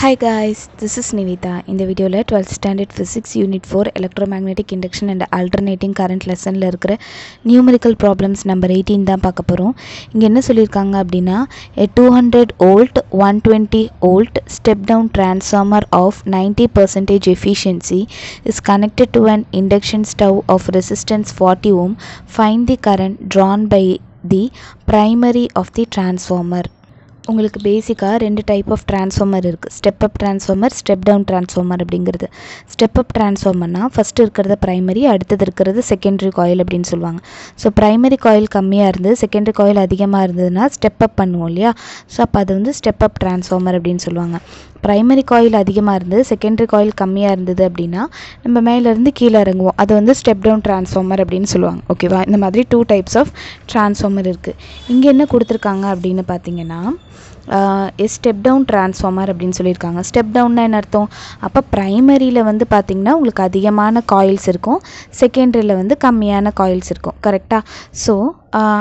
hi guys this is Nivitha இந்த வீடியோவில் twelfth standard physics unit four electromagnetic induction and alternating current லெசனில் இருக்கிற numerical problems number eighteen தான் பார்க்க போகிறோம் இங்கே என்ன சொல்லியிருக்காங்க அப்படின்னா a two hundred volt one twenty volt step down transformer of ninety percentage efficiency is connected to an induction stove of resistance forty ohm find the current drawn by the primary of the transformer உங்களுக்கு பேசிக்காக ரெண்டு type of transformer இருக்குது step up transformer step down transformer அப்படிங்கிறது step up ட்ரான்ஸ்ஃபார்மர்னால் first இருக்கிறத primary அடுத்தது இருக்கிறது secondary coil அப்படின்னு சொல்லுவாங்க ஸோ ப்ரைமரி காயில் கம்மியாக இருந்து செகண்டரி காயில் அதிகமாக இருந்ததுன்னா ஸ்டெப் அப் பண்ணுவோம் இல்லையா ஸோ அப்போ அது வந்து ஸ்டெப் அப் ட்ரான்ஸ்ஃபார்மர் அப்படின்னு சொல்லுவாங்க ப்ரைமரி காயில் அதிகமாக இருந்தது செகண்டரி காயில் கம்மியாக இருந்தது அப்படின்னா நம்ம மேலேருந்து கீழே இறங்குவோம் அது வந்து ஸ்டெப் டவுன் டிரான்ஸ்ஃபார்மர் அப்படின்னு சொல்லுவாங்க ஓகேவா இந்த மாதிரி டூ டைப்ஸ் ஆஃப் டிரான்ஸ்ஃபார்மர் இருக்குது இங்கே என்ன கொடுத்துருக்காங்க அப்படின்னு பார்த்தீங்கன்னா ஸ்டெப் டவுன் டிரான்ஸ்ஃபார்மர் அப்படின்னு சொல்லியிருக்காங்க ஸ்டெப் டவுன்னா என்ன அர்த்தம் அப்போ ப்ரைமரியில் வந்து பார்த்திங்கன்னா உங்களுக்கு அதிகமான காயில்ஸ் இருக்கும் செகண்டரியில் வந்து கம்மியான காயில்ஸ் இருக்கும் கரெக்டாக ஸோ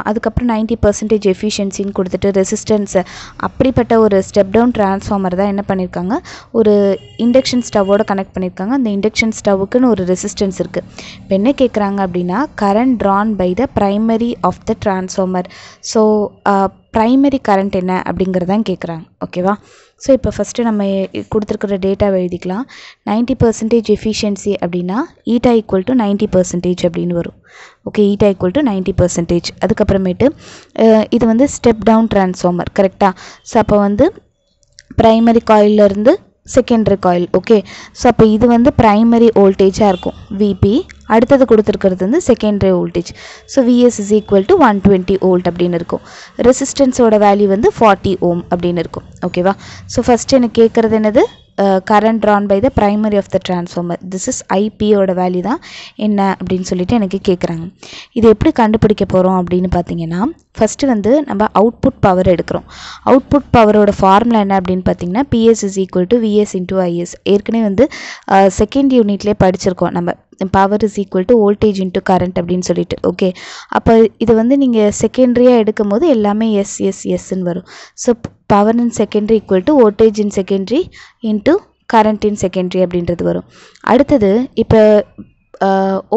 அதுக்கப்புறம் நைன்ட்டி பர்சன்டேஜ் எஃபிஷியன்சின்னு கொடுத்துட்டு ரெசிஸ்டன்ஸு அப்படிப்பட்ட ஒரு ஸ்டெப் டவுன் டிரான்ஸ்ஃபார்மர் தான் என்ன பண்ணியிருக்காங்க ஒரு இண்டக்ஷன் ஸ்டவ்வோட கனெக்ட் பண்ணியிருக்காங்க அந்த இண்டக்ஷன் ஸ்டவ்வுக்குன்னு ஒரு ரெசிஸ்டன்ஸ் இருக்குது இப்போ என்ன கேட்குறாங்க அப்படின்னா current drawn by the primary of the transformer so primary current என்ன அப்படிங்கிறதான் கேட்குறாங்க ஓகேவா ஸோ இப்போ ஃபஸ்ட்டு நம்ம கொடுத்துருக்குற டேட்டாவை எழுதிக்கலாம் நைன்ட்டி பர்சன்டேஜ் எஃபிஷியன்சி அப்படின்னா eta equal to ninety percentage அப்படின்னு வரும் okay eta equal to ninety percentage அதுக்கப்புறமேட்டு இது வந்து ஸ்டெப் டவுன் ட்ரான்ஸ்ஃபார்மர் கரெக்டாக ஸோ அப்போ வந்து ப்ரைமரி இருந்து செகண்டரி காயில் ஓகே ஸோ அப்போ இது வந்து ப்ரைமரி வோல்டேஜாக இருக்கும் விபி அடுத்தது கொடுத்துருக்கிறது வந்து secondary voltage so V S is equal to one twenty volt அப்படின்னு இருக்கும் ரெசிஸ்டன்ஸோட வேல்யூ வந்து ஃபார்ட்டி ஓம் அப்படின்னு இருக்கும் ஓகேவா ஸோ ஃபஸ்ட் எனக்கு கேட்குறது என்னது current drawn by the primary of the transformer this is ஐபியோட வேல்யூ தான் என்ன அப்படின்னு சொல்லிட்டு எனக்கு கேட்குறாங்க இது எப்படி கண்டுபிடிக்க போகிறோம் அப்படின்னு பார்த்தீங்கன்னா ஃபஸ்ட்டு வந்து நம்ம அவுட்புட் பவர் எடுக்கிறோம் அவுட்புட் பவரோட ஃபார்முலா என்ன அப்படின்னு பார்த்தீங்கன்னா P S is equal to V S into I S ஏற்கனவே வந்து செகண்ட் யூனிட்லேயே படிச்சிருக்கோம் நம்ம power is equal to voltage into current அப்படின்னு சொல்லிட்டு ஓகே அப்போ இது வந்து நீங்கள் செகண்ட்ரியாக எடுக்கும் போது எல்லாமே எஸ் எஸ் எஸ்ன்னு வரும் so power in secondary equal to voltage in secondary into current in secondary அப்படின்றது வரும் அடுத்தது இப்போ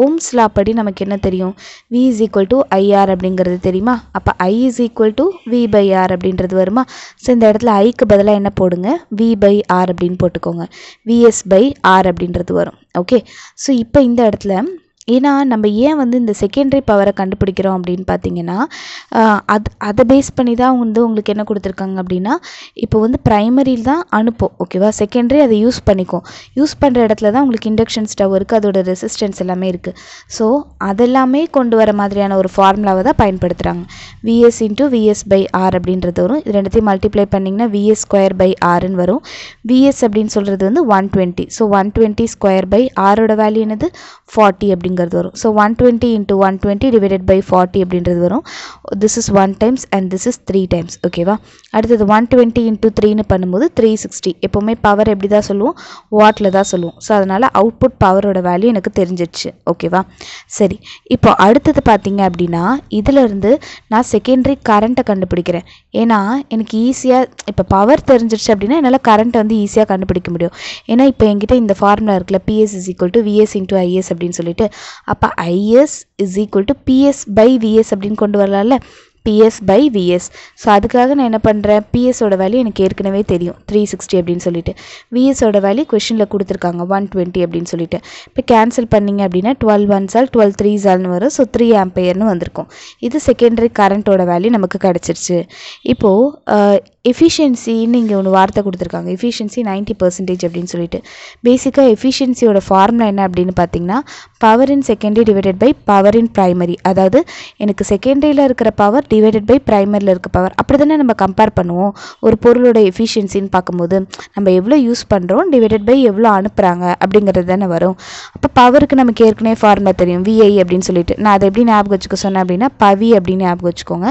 ஓம்ஸ்லா படி நமக்கு என்ன தெரியும் V is equal to I R அப்படிங்கிறது தெரியுமா அப்போ I is equal to V by R அப்படின்றது வருமா ஸோ இந்த இடத்துல ஐக்கு பதிலாக என்ன போடுங்க வி பை ஆர் அப்படின்னு போட்டுக்கோங்க விஎஸ் பை ஆர் அப்படின்றது வரும் ஓகே ஸோ இப்போ இந்த இடத்துல ஏன்னா நம்ம ஏன் வந்து இந்த செகண்டரி பவரை கண்டுபிடிக்கிறோம் அப்படின்னு பார்த்தீங்கன்னா அது அதை பேஸ் பண்ணி தான் வந்து உங்களுக்கு என்ன கொடுத்துருக்காங்க அப்படின்னா இப்போ வந்து ப்ரைமரியில் தான் அனுப்போம் ஓகேவா செகண்டரி அதை யூஸ் பண்ணிக்கும் யூஸ் பண்ணுற இடத்துல தான் உங்களுக்கு இண்டக்ஷன் ஸ்டவ் இருக்குது அதோட ரெசிஸ்டன்ஸ் எல்லாமே இருக்குது ஸோ அதெல்லாமே கொண்டு வர மாதிரியான ஒரு ஃபார்முலாவை தான் பயன்படுத்துகிறாங்க V S into V S by R அப்படின்றது வரும் இது ரெண்டுத்தையும் மல்டிப்ளை பண்ணிங்கன்னா விஎஸ் ஸ்கொயர் பை ஆர்னு வரும் விஎஸ் அப்படின்னு சொல்கிறது வந்து one twenty so one twenty square by ஆரோட வேல்யூ என்னது ஃபார்ட்டி அப்படிங்கிறது அப்படிங்கிறது வரும் so one twenty into one twenty divided by forty அப்படின்றது வரும் this is one times and this is three times ஓகேவா அடுத்தது ஒன் டுவெண்ட்டி இன்ட்டு த்ரீன்னு பண்ணும்போது த்ரீ சிக்ஸ்டி எப்போவுமே பவர் எப்படி தான் சொல்லுவோம் வாட்டில் தான் சொல்லுவோம் ஸோ அதனால் அவுட்புட் பவரோட வேல்யூ எனக்கு தெரிஞ்சிடுச்சு ஓகேவா சரி இப்போ அடுத்தது பார்த்தீங்க அப்படின்னா இதிலிருந்து நான் செகண்டரி கரண்ட்டை கண்டுபிடிக்கிறேன் ஏன்னா எனக்கு ஈஸியாக இப்போ பவர் தெரிஞ்சிருச்சு அப்படின்னா என்னால் கரண்ட்டை வந்து ஈஸியாக கண்டுபிடிக்க முடியும் ஏன்னா இப்போ என்கிட்ட இந்த ஃபார்முலா இருக்குல்ல P S is equal to V S into I S அப்படின்னு சொல்லிட்டு அப்போ I S is equal to P S by V S அப்படின்னு கொண்டு வரலாம்ல பிஎஸ் பை விஎஸ் ஸோ அதுக்காக நான் என்ன பண்ணுறேன் பிஎஸோட வேல்யூ எனக்கு ஏற்கனவே தெரியும் த்ரீ சிக்ஸ்டி அப்படின்னு சொல்லிட்டு விஎஸோட வேல்யூ கொஷினில் கொடுத்துருக்காங்க ஒன் டுவெண்ட்டி அப்படின்னு சொல்லிட்டு இப்போ கேன்சல் பண்ணிங்க அப்படின்னா twelve ones all twelve three ஜால்னு வரும் ஸோ த்ரீ ஆம்பையர்னு வந்திருக்கும் இது செகண்டரி கரண்ட்டோட வேல்யூ நமக்கு கிடச்சிருச்சு இப்போது எஃபிஷியன்சின்னு இங்கே ஒன்று வார்த்தை கொடுத்துருக்காங்க எஃபிஷியன்சி நைன்ட்டி பர்சன்டேஜ் அப்படின்னு சொல்லிட்டு பேசிக்காக எஃபிஷியன்சியோட ஃபார்முலா என்ன அப்படின்னு பார்த்தீங்கன்னா power in secondary divided by power in primary அதாவது எனக்கு செகண்டரியில் இருக்கிற பவர் டிவைடட் பை ப்ரைமரியில் இருக்க பவர் அப்படி தானே நம்ம கம்பேர் பண்ணுவோம் ஒரு பொருளோட எஃபிஷியன்சின்னு பார்க்கும்போது நம்ம எவ்வளோ யூஸ் பண்ணுறோம் டிவைடட் பை எவ்வளோ அனுப்புகிறாங்க அப்படிங்கிறது தானே வரும் அப்போ பவருக்கு நமக்கு ஏற்கனவே ஃபார்முலா தெரியும் விஐ அப்படின்னு சொல்லிட்டு நான் அதை எப்படி ஞாபகம் வச்சுக்க சொன்னேன் அப்படின்னா பவி அப்படின்னு ஞாபகம் வச்சுக்கோங்க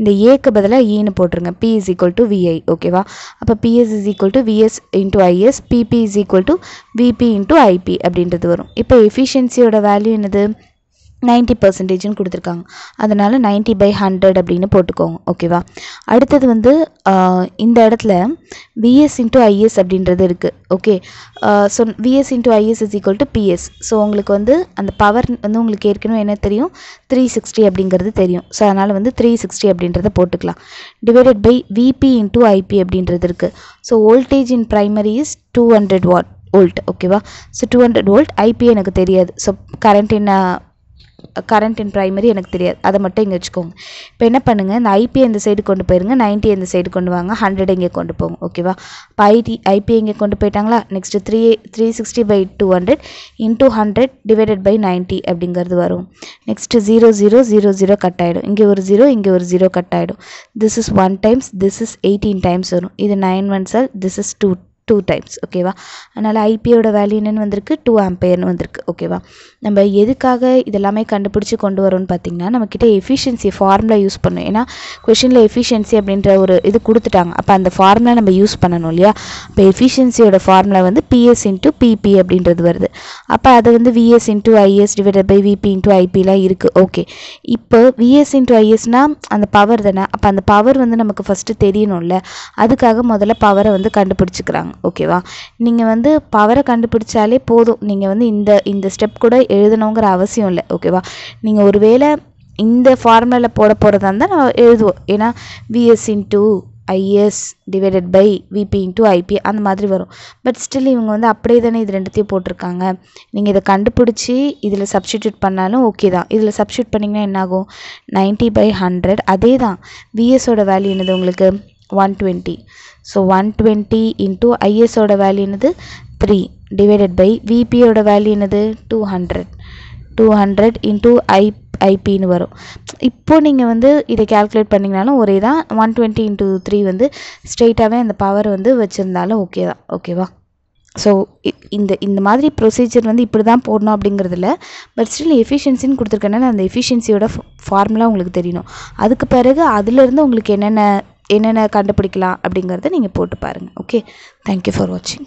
இந்த ஏக்கு பதிலாக ஈன்னு போட்டுருங்க P is equal to V I ஓகேவா அப்போ P S is equal to V S into I S P P is equal to V P into IP அப்படின்றது வரும் இப்போ எஃபிஷியன்சியோட வேல்யூ என்னது நைன்ட்டி பர்சன்டேஜ்னு கொடுத்துருக்காங்க அதனால் நைன்ட்டி பை ஹண்ட்ரட் அப்படின்னு போட்டுக்கோங்க ஓகேவா அடுத்தது வந்து இந்த இடத்துல விஎஸ் இன்டூ ஐஎஸ் அப்படின்றது இருக்குது okay so V S into I S is equal to P S so உங்களுக்கு வந்து அந்த பவர் வந்து உங்களுக்கு ஏற்கனவே என்ன தெரியும் த்ரீ சிக்ஸ்டி அப்படிங்கிறது தெரியும் ஸோ அதனால் வந்து த்ரீ சிக்ஸ்டி அப்படின்றத போட்டுக்கலாம் divided by VP into IP அப்படின்றது இருக்குது so voltage in primary is two hundred what volt ஓகேவா so two hundred volt IP எனக்கு தெரியாது ஸோ கரண்ட் என்ன கரண்ட் இன் ப்ரைமரி எனக்கு தெரியாது அதை மட்டும் இங்கே வச்சுக்கோங்க இப்போ என்ன பண்ணுங்கள் இந்த ஐபி எந்த சைடு கொண்டு போயிருங்க நைன்ட்டி எந்த சைடு கொண்டு வாங்க ஹண்ட்ரட் இங்கே கொண்டு போங்க ஓகேவா இப்போ ஐடி ஐபி இங்கே கொண்டு போயிட்டாங்களா next three three sixty by two hundred into hundred divided by ninety அப்படிங்கிறது வரும் next zero zero zero zero cut ஆகிடும் இங்கே ஒரு ஜீரோ இங்கே ஒரு ஜீரோ கட் ஆகிடும் this is one times this is eighteen times வரும் இது nine ones all this is two two times ஓகேவா அதனால் ஐபியோட வேல்யூ என்னென்னு வந்திருக்கு டூ ஆம்பையர்னு வந்திருக்கு ஓகேவா நம்ம எதுக்காக இதெல்லாமே கண்டுபிடிச்சி கொண்டு வரோம்னு பார்த்திங்கன்னா நம்மக்கிட்ட எஃபிஷியன்சி ஃபார்முலா யூஸ் பண்ணணும் ஏன்னா கொஷினில் எஃபிஷியன்சி அப்படின்ற ஒரு இது கொடுத்துட்டாங்க அப்போ அந்த ஃபார்முலா நம்ம யூஸ் பண்ணணும் இல்லையா இப்போ எஃபிஷியன்சியோட ஃபார்முலா வந்து பிஎஸ் இன்ட்டு பிபி அப்படின்றது வருது அப்போ அது வந்து VS into IS divided by VP into ஐபிலாம் இருக்குது ஓகே இப்போ விஎஸ் இன்ட்டு ஐஎஸ்னால் அந்த பவர் தானே அப்போ அந்த பவர் வந்து நமக்கு ஃபஸ்ட்டு தெரியணும்ல அதுக்காக முதல்ல பவரை வந்து கண்டுபிடிச்சிக்கிறாங்க ஓகேவா நீங்கள் வந்து பவரை கண்டுபிடிச்சாலே போதும் நீங்கள் வந்து இந்த இந்த ஸ்டெப் கூட எழுதணுங்கிற அவசியம் இல்லை ஓகேவா நீங்கள் ஒரு வேளை இந்த ஃபார்முலாவில் போட போகிறதா இருந்தால் நான் எழுதுவோம் ஏன்னா VS into IS divided by VP into IP அந்த மாதிரி வரும் பட் ஸ்டில் இவங்க வந்து அப்படியே தானே இது ரெண்டுத்தையும் போட்டிருக்காங்க நீங்கள் இதை கண்டுபிடிச்சி இதில் சப்ஸ்டியூட் பண்ணாலும் ஓகே தான் இதில் சப்ஸ்டியூட் பண்ணிங்கன்னா என்னாகும் நைன்ட்டி பை ஹண்ட்ரட் அதே தான் விஎஸோட வேல்யூ என்னது உங்களுக்கு one twenty so one twenty into ஐஎஸோட வேல்யூனது த்ரீ டிவைடட் பை விபியோட வேல்யூனது two hundred two hundred into I ஐபின்னு வரும் இப்போது நீங்கள் வந்து இதை கேல்குலேட் பண்ணிங்கனாலும் ஒரே தான் ஒன் டுவெண்ட்டி இன்ட்டு த்ரீ வந்து ஸ்ட்ரெயிட்டாகவே அந்த பவர் வந்து வச்சுருந்தாலும் ஓகே தான் ஓகேவா ஸோ இந்த இந்த மாதிரி ப்ரொசீஜர் வந்து இப்படி தான் போடணும் அப்படிங்கிறதுல பட் ஸ்டில் எஃபிஷியன்சின்னு கொடுத்துருக்கனால அந்த எஃபிஷியன்சியோட ஃபார்முலா உங்களுக்கு தெரியணும் அதுக்கு பிறகு அதிலிருந்து உங்களுக்கு என்னென்ன என்னென்ன கண்டுபிடிக்கலாம் அப்படிங்கிறத நீங்கள் போட்டு பாருங்கள் ஓகே தேங்க்யூ ஃபார் வாட்சிங்